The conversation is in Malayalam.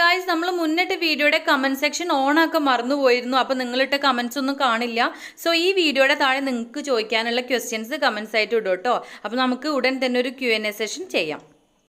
ഗായ്സ് നമ്മൾ മുന്നിട്ട് വീഡിയോയുടെ കമൻറ്റ് സെക്ഷൻ ഓൺ ആക്കാൻ മറന്നുപോയിരുന്നു അപ്പോൾ നിങ്ങളിട്ട കമൻസ് ഒന്നും കാണില്ല സോ ഈ വീഡിയോയുടെ താഴെ നിങ്ങൾക്ക് ചോദിക്കാനുള്ള ക്വസ്റ്റ്യൻസ് കമൻസ് ആയിട്ട് ഇടും കേട്ടോ അപ്പോൾ നമുക്ക് ഉടൻ തന്നെ ഒരു ക്യു എൻ എ സെഷൻ ചെയ്യാം